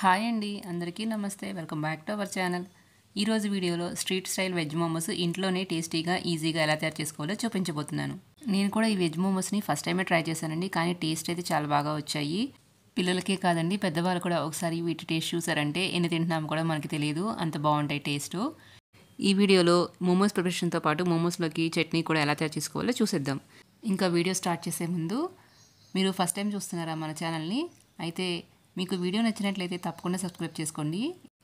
hi అండి అందరికీ నమస్తే welcome back to our channel ఈరోజు వీడియోలో స్ట్రీట్ స్టైల్ వెజ్ మోమోస్ ఇంట్లోనే టేస్టీగా ఈజీగా ఎలా తయారు చేసుకోవాలో చూపించబోతున్నాను నేను కూడా ఈ వెజ్ మోమోస్ని ఫస్ట్ టైమే ట్రై చేశానండి కానీ టేస్ట్ అయితే చాలా బాగా వచ్చాయి పిల్లలకే కాదండి పెద్దవాళ్ళు కూడా ఒకసారి వీటి టేస్ట్ చూసారంటే ఎన్ని తింటున్నాము కూడా మనకి తెలియదు అంత బాగుంటాయి టేస్ట్ ఈ వీడియోలో మోమోస్ ప్రిపరేషన్తో పాటు మోమోస్లోకి చట్నీ కూడా ఎలా తయారు చేసుకోవాలో చూసేద్దాం ఇంకా వీడియో స్టార్ట్ చేసే ముందు మీరు ఫస్ట్ టైం చూస్తున్నారా మన ఛానల్ని అయితే మీకు వీడియో నచ్చినట్లయితే తప్పకుండా సబ్స్క్రైబ్ చేసుకోండి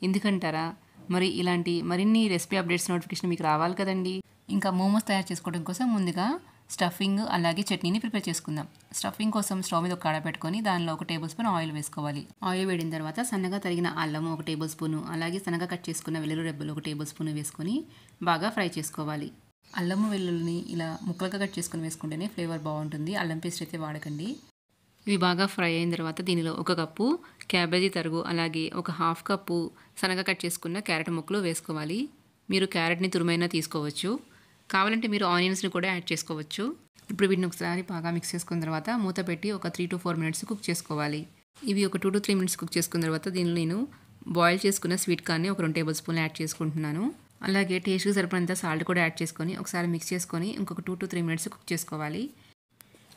ఎందుకంటారా మరి ఇలాంటి మరిన్ని రెసిపీ అప్డేట్స్ నోటిఫికేషన్ మీకు రావాలి కదండి ఇంకా మోమోస్ తయారు చేసుకోవడం కోసం ముందుగా స్టఫింగ్ అలాగే చట్నీని ప్రిపేర్ చేసుకుందాం స్టఫింగ్ కోసం స్టవ్ మీద కాడ పెట్టుకొని దానిలో ఒక టేబుల్ స్పూన్ ఆయిల్ వేసుకోవాలి ఆయిల్ వేడిన తర్వాత సన్నగా తరిగిన అల్లం ఒక టేబుల్ స్పూను అలాగే సన్నగా కట్ చేసుకున్న వెల్లుల్లి రెబ్బలు ఒక టేబుల్ స్పూన్ వేసుకొని బాగా ఫ్రై చేసుకోవాలి అల్లము వెల్లుల్లిని ఇలా ముక్కలుగా కట్ చేసుకుని వేసుకుంటేనే ఫ్లేవర్ బాగుంటుంది అల్లం పేస్ట్ అయితే వాడకండి ఇవి బాగా ఫ్రై అయిన తర్వాత దీనిలో ఒక కప్పు క్యాబేజీ తరుగు అలాగే ఒక హాఫ్ కప్పు సనగ కట్ చేసుకున్న క్యారెట్ ముక్కలు వేసుకోవాలి మీరు క్యారెట్ని తురుమైనా తీసుకోవచ్చు కావాలంటే మీరు ఆనియన్స్ని కూడా యాడ్ చేసుకోవచ్చు ఇప్పుడు వీటిని ఒకసారి బాగా మిక్స్ చేసుకున్న తర్వాత మూత పెట్టి ఒక three to four minutes cook చేసుకోవాలి ఇవి ఒక two to three minutes cook చేసుకున్న తర్వాత దీనిలో నేను బాయిల్ చేసుకున్న స్వీట్ కార్న్ని ఒక రెండు టేబుల్ స్పూన్లు యాడ్ చేసుకుంటున్నాను అలాగే టేస్ట్కి సరిపడినంత సాల్ట్ కూడా యాడ్ చేసుకొని ఒకసారి మిక్స్ చేసుకొని ఇంకొక two to three minutes cook చేసుకోవాలి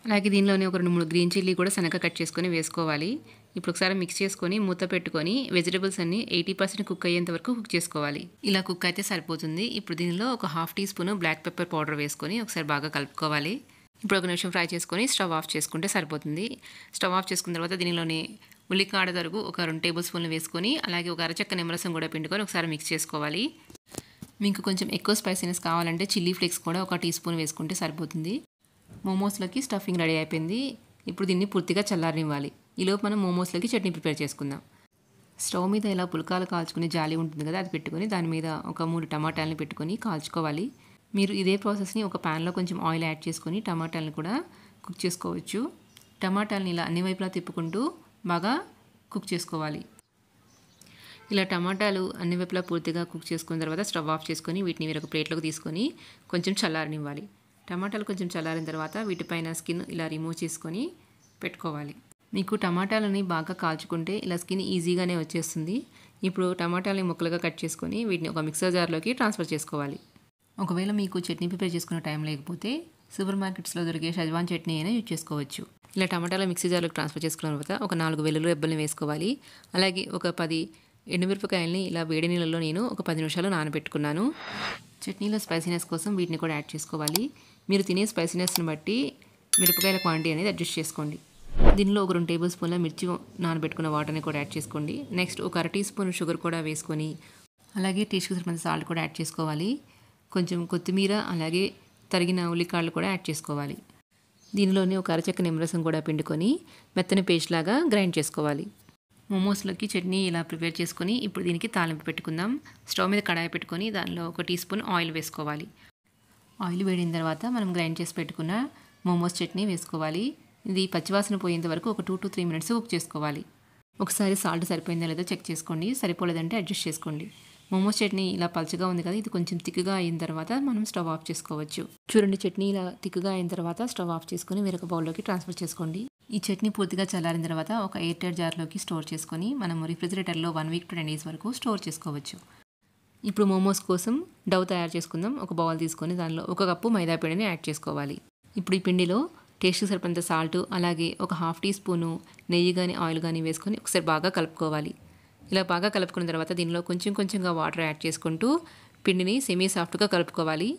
అలాగే దీనిలోనే ఒక రెండు మూడు గ్రీన్ చిల్లీ కూడా శనగ కట్ చేసుకొని వేసుకోవాలి ఇప్పుడు ఒకసారి మిక్స్ చేసుకొని మూత పెట్టుకొని వెజిటబుల్స్ అన్ని ఎయిటీ పర్సెంట్ కుక్ అయ్యేంత వరకు కుక్ చేసుకోవాలి ఇలా కుక్ అయితే సరిపోతుంది ఇప్పుడు దీనిలో ఒక half teaspoon black pepper powder వేసుకొని ఒకసారి బాగా కలుపుకోవాలి ఇప్పుడు ఒక నిమిషం ఫ్రై చేసుకొని స్టవ్ ఆఫ్ చేసుకుంటే సరిపోతుంది స్టవ్ ఆఫ్ చేసుకున్న తర్వాత దీనిలోని ఉల్లికాడ తరుగు ఒక రెండు టేబుల్ స్పూన్లు వేసుకొని అలాగే ఒక అరచక్క నిమ్మరసం కూడా పిండుకొని ఒకసారి మిక్స్ చేసుకోవాలి మీకు కొంచెం ఎక్కువ స్పైసీనెస్ కావాలంటే చిల్లీ ఫ్లేక్స్ కూడా ఒక టీ స్పూన్ వేసుకుంటే సరిపోతుంది మోమోస్లోకి స్టఫింగ్ రెడీ అయిపోయింది ఇప్పుడు దీన్ని పూర్తిగా చల్లారనివ్వాలి ఈలోపు మనం మోమోస్లోకి చట్నీ ప్రిపేర్ చేసుకుందాం స్టవ్ మీద ఇలా పులకాలు కాల్చుకునే జాలి ఉంటుంది కదా అది పెట్టుకొని దాని మీద ఒక మూడు టమాటాలను పెట్టుకొని కాల్చుకోవాలి మీరు ఇదే ప్రాసెస్ని ఒక ప్యాన్లో కొంచెం ఆయిల్ యాడ్ చేసుకొని టమాటాలను కూడా కుక్ చేసుకోవచ్చు టమాటాలని ఇలా అన్ని వైపులా తిప్పుకుంటూ బాగా కుక్ చేసుకోవాలి ఇలా టమాటాలు అన్ని వైపులా పూర్తిగా కుక్ చేసుకున్న తర్వాత స్టవ్ ఆఫ్ చేసుకొని వీటిని మీరు ఒక ప్లేట్లోకి తీసుకొని కొంచెం చల్లారనివ్వాలి టమాటాలు కొంచెం చల్లారిన తర్వాత వీటిపైన స్కిన్ ఇలా రిమూవ్ చేసుకొని పెట్టుకోవాలి మీకు టమాటాలని బాగా కాల్చుకుంటే ఇలా స్కిన్ ఈజీగానే వచ్చేస్తుంది ఇప్పుడు టమాటాలని ముక్కలుగా కట్ చేసుకొని వీటిని ఒక మిక్సర్ జార్లోకి ట్రాన్స్ఫర్ చేసుకోవాలి ఒకవేళ మీకు చట్నీ ప్రిపేర్ చేసుకునే టైం లేకపోతే సూపర్ మార్కెట్స్లో దొరికే షజ్వాన్ చట్నీ అయినా యూజ్ చేసుకోవచ్చు ఇలా టమాటాలు మిక్సీ జార్లోకి ట్రాన్స్ఫర్ చేసుకున్న తర్వాత ఒక నాలుగు వెల్లుల్లి రెబ్బల్ని వేసుకోవాలి అలాగే ఒక పది ఎండుమిరపకాయలని ఇలా వేడి నీళ్ళలో నేను ఒక పది నిమిషాలు నానబెట్టుకున్నాను చట్నీలో స్పైసీనెస్ కోసం వీటిని కూడా యాడ్ చేసుకోవాలి మీరు తినే స్పైసీనెస్ని బట్టి మిరపకాయల క్వాంటిటీ అనేది అడ్జస్ట్ చేసుకోండి దీనిలో ఒక రెండు టేబుల్ స్పూన్ల మిర్చి నానబెట్టుకున్న వాటర్ని కూడా యాడ్ చేసుకోండి నెక్స్ట్ ఒక అర టీ స్పూన్ షుగర్ కూడా వేసుకొని అలాగే టేస్ట్కి సంబంధించిన సాల్ట్ కూడా యాడ్ చేసుకోవాలి కొంచెం కొత్తిమీర అలాగే తరిగిన ఉల్లికాళ్ళు కూడా యాడ్ చేసుకోవాలి దీనిలోనే ఒక అరచక్క నిమ్మరసం కూడా పిండుకొని మెత్తని పేస్ట్ లాగా గ్రైండ్ చేసుకోవాలి మోమోస్లోకి చట్నీ ఇలా ప్రిపేర్ చేసుకుని ఇప్పుడు దీనికి తాలింపు పెట్టుకుందాం స్టవ్ మీద కడాయి పెట్టుకొని దానిలో ఒక టీ స్పూన్ ఆయిల్ వేసుకోవాలి ఆయిల్ వేడిన తర్వాత మనం గ్రైండ్ చేసి పెట్టుకున్న మోమోస్ చట్నీ వేసుకోవాలి ఇది పచ్చివాసన పోయేంత వరకు ఒక two to three minutes cook చేసుకోవాలి ఒకసారి సాల్ట్ సరిపోయిందా లేదో చెక్ చేసుకోండి సరిపోలేదంటే అడ్జస్ట్ చేసుకోండి మోమోస్ చట్నీ ఇలా పలుచగా ఉంది కదా ఇది కొంచెం తిక్కుగా అయిన తర్వాత మనం స్టవ్ ఆఫ్ చేసుకోవచ్చు చూడండి చట్నీ ఇలా తిక్కుగా అయిన తర్వాత స్టవ్ ఆఫ్ చేసుకుని వేరొక బౌల్లోకి ట్రాన్స్ఫర్ చేసుకోండి ఈ చట్నీ పూర్తిగా చల్లారిన తర్వాత ఒక ఎయిర్ టైర్ జార్లోకి స్టోర్ చేసుకొని మనము రిఫ్రిజిరేటర్లో one week to ten days వరకు స్టోర్ చేసుకోవచ్చు ఇప్పుడు మోమోస్ కోసం డవ్ తయారు చేసుకుందాం ఒక బౌల్ తీసుకొని దానిలో ఒక కప్పు మైదా పిండిని యాడ్ చేసుకోవాలి ఇప్పుడు ఈ పిండిలో టేస్ట్ సరిపడంత సాల్ట్ అలాగే ఒక హాఫ్ టీ స్పూను నెయ్యి కానీ ఆయిల్ కానీ వేసుకొని ఒకసారి బాగా కలుపుకోవాలి ఇలా బాగా కలుపుకున్న తర్వాత దీనిలో కొంచెం కొంచెంగా వాటర్ యాడ్ చేసుకుంటూ పిండిని సెమీ సాఫ్ట్గా కలుపుకోవాలి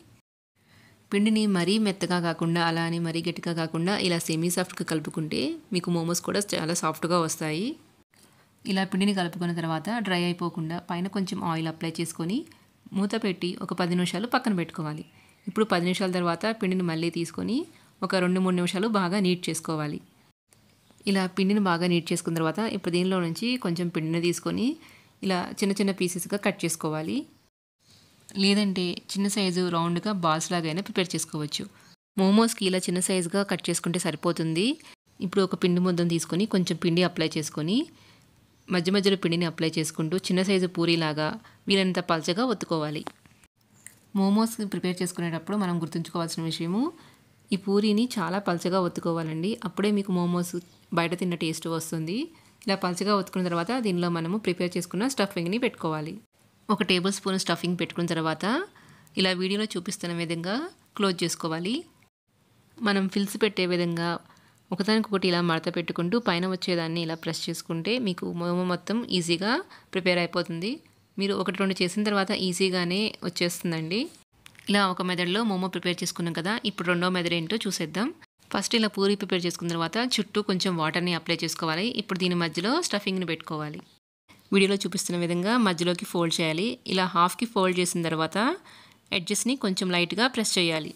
పిండిని మరీ మెత్తగా కాకుండా అలా అని మరీ గట్టిగా కాకుండా ఇలా సెమీ సాఫ్ట్గా కలుపుకుంటే మీకు మోమోస్ కూడా చాలా సాఫ్ట్గా వస్తాయి ఇలా పిండిని కలుపుకున్న తర్వాత డ్రై అయిపోకుండా పైన కొంచెం ఆయిల్ అప్లై చేసుకొని మూత పెట్టి ఒక పది నిమిషాలు పక్కన పెట్టుకోవాలి ఇప్పుడు పది నిమిషాల తర్వాత పిండిని మళ్ళీ తీసుకొని ఒక రెండు మూడు నిమిషాలు బాగా నీట్ చేసుకోవాలి ఇలా పిండిని బాగా నీట్ చేసుకున్న తర్వాత ఇప్పుడు దీనిలో నుంచి కొంచెం పిండిని తీసుకొని ఇలా చిన్న చిన్న పీసెస్గా కట్ చేసుకోవాలి లేదంటే చిన్న సైజు రౌండ్గా బాల్స్ లాగైనా ప్రిపేర్ చేసుకోవచ్చు మోమోస్కి ఇలా చిన్న సైజుగా కట్ చేసుకుంటే సరిపోతుంది ఇప్పుడు ఒక పిండి ముద్దం తీసుకొని కొంచెం పిండి అప్లై చేసుకొని మధ్య మధ్యలో పిండిని అప్లై చేసుకుంటూ చిన్న సైజు పూరీలాగా వీలైనంత పలచగా ఒత్తుకోవాలి మోమోస్ ప్రిపేర్ చేసుకునేటప్పుడు మనం గుర్తుంచుకోవాల్సిన విషయము ఈ పూరీని చాలా పలచగా ఒత్తుకోవాలండి అప్పుడే మీకు మోమోస్ బయట తిన్న టేస్ట్ వస్తుంది ఇలా పలచగా ఒత్తుకున్న తర్వాత దీనిలో మనము ప్రిపేర్ చేసుకున్న స్టఫింగ్ని పెట్టుకోవాలి ఒక టేబుల్ స్పూన్ స్టఫింగ్ పెట్టుకున్న తర్వాత ఇలా వీడియోలో చూపిస్తున్న విధంగా క్లోజ్ చేసుకోవాలి మనం ఫిల్స్ పెట్టే విధంగా ఒకదానికొకటి ఇలా మడత పెట్టుకుంటూ పైన వచ్చేదాన్ని ఇలా ప్రెస్ చేసుకుంటే మీకు మోమో మొత్తం ఈజీగా ప్రిపేర్ అయిపోతుంది మీరు ఒకటి రెండు చేసిన తర్వాత ఈజీగానే వచ్చేస్తుందండి ఇలా ఒక మెదడులో మోమో ప్రిపేర్ చేసుకున్నాం కదా ఇప్పుడు రెండో మెదడు ఏంటో చూసేద్దాం ఫస్ట్ ఇలా పూరి ప్రిపేర్ చేసుకున్న తర్వాత చుట్టూ కొంచెం వాటర్ని అప్లై చేసుకోవాలి ఇప్పుడు దీని మధ్యలో స్టఫింగ్ని పెట్టుకోవాలి వీడియోలో చూపిస్తున్న విధంగా మధ్యలోకి ఫోల్డ్ చేయాలి ఇలా హాఫ్కి ఫోల్డ్ చేసిన తర్వాత ఎడ్జెస్ని కొంచెం లైట్గా ప్రెస్ చేయాలి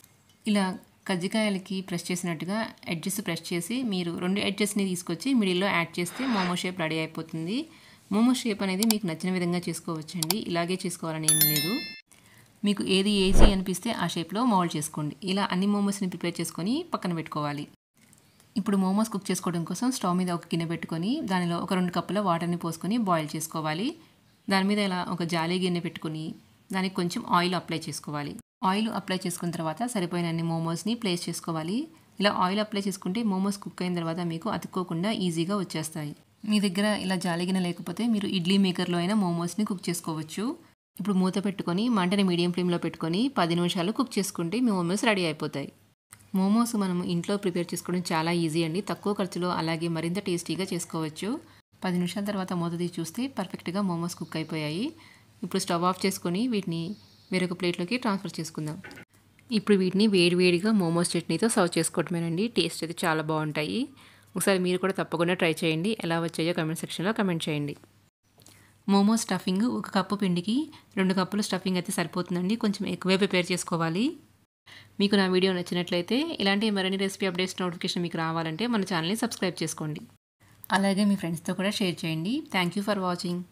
ఇలా కజ్జికాయలకి ప్రెస్ చేసినట్టుగా ఎడ్జెస్ ప్రెస్ చేసి మీరు రెండు ఎడ్జెస్ని తీసుకొచ్చి మిడిల్లో యాడ్ చేస్తే మోమో షేప్ రెడీ అయిపోతుంది మోమో షేప్ అనేది మీకు నచ్చిన విధంగా చేసుకోవచ్చండి ఇలాగే చేసుకోవాలని ఏమీ లేదు మీకు ఏది ఏజీ అనిపిస్తే ఆ షేప్లో మోల్డ్ చేసుకోండి ఇలా అన్ని మోమోస్ని ప్రిపేర్ చేసుకొని పక్కన పెట్టుకోవాలి ఇప్పుడు మోమోస్ కుక్ చేసుకోవడం కోసం స్టవ్ మీద ఒక గిన్నె పెట్టుకొని దానిలో ఒక రెండు కప్పుల వాటర్ని పోసుకొని బాయిల్ చేసుకోవాలి దాని మీద ఇలా ఒక జాలీ గిన్నె పెట్టుకుని దానికి కొంచెం ఆయిల్ అప్లై చేసుకోవాలి ఆయిల్ అప్లై చేసుకున్న తర్వాత సరిపోయినన్ని మోమోస్ని ప్లేస్ చేసుకోవాలి ఇలా ఆయిల్ అప్లై చేసుకుంటే మోమోస్ కుక్ అయిన తర్వాత మీకు అతుక్కోకుండా ఈజీగా వచ్చేస్తాయి మీ దగ్గర ఇలా జాలిగిన లేకపోతే మీరు ఇడ్లీ మేకర్లో అయినా మోమోస్ని కుక్ చేసుకోవచ్చు ఇప్పుడు మూత పెట్టుకొని మంటని మీడియం ఫ్లేమ్లో పెట్టుకొని పది నిమిషాలు కుక్ చేసుకుంటే మీ మోమోస్ రెడీ అయిపోతాయి మోమోస్ మనం ఇంట్లో ప్రిపేర్ చేసుకోవడం చాలా ఈజీ అండి తక్కువ ఖర్చులో అలాగే మరింత టేస్టీగా చేసుకోవచ్చు పది నిమిషాల తర్వాత మూత తీసి చూస్తే పర్ఫెక్ట్గా మోమోస్ కుక్ అయిపోయాయి ఇప్పుడు స్టవ్ ఆఫ్ చేసుకొని వీటిని వేరొక ప్లేట్లోకి ట్రాన్స్ఫర్ చేసుకుందాం ఇప్పుడు వీటిని వేడివేడిగా మోమోస్ చట్నీతో సర్వ్ చేసుకోవటమేనండి టేస్ట్ అయితే చాలా బాగుంటాయి ఒకసారి మీరు కూడా తప్పకుండా ట్రై చేయండి ఎలా వచ్చాయో కమెంట్ సెక్షన్లో కమెంట్ చేయండి మోమో స్టఫింగ్ ఒక కప్పు పిండికి రెండు కప్పులు స్టఫింగ్ అయితే సరిపోతుందండి కొంచెం ఎక్కువే ప్రిపేర్ చేసుకోవాలి మీకు నా వీడియో నచ్చినట్లయితే ఇలాంటి మరిన్ని రెసిపీ అప్డేట్స్ నోటిఫికేషన్ మీకు రావాలంటే మన ఛానల్ని సబ్స్క్రైబ్ చేసుకోండి అలాగే మీ ఫ్రెండ్స్తో కూడా షేర్ చేయండి థ్యాంక్ యూ ఫర్ వాచింగ్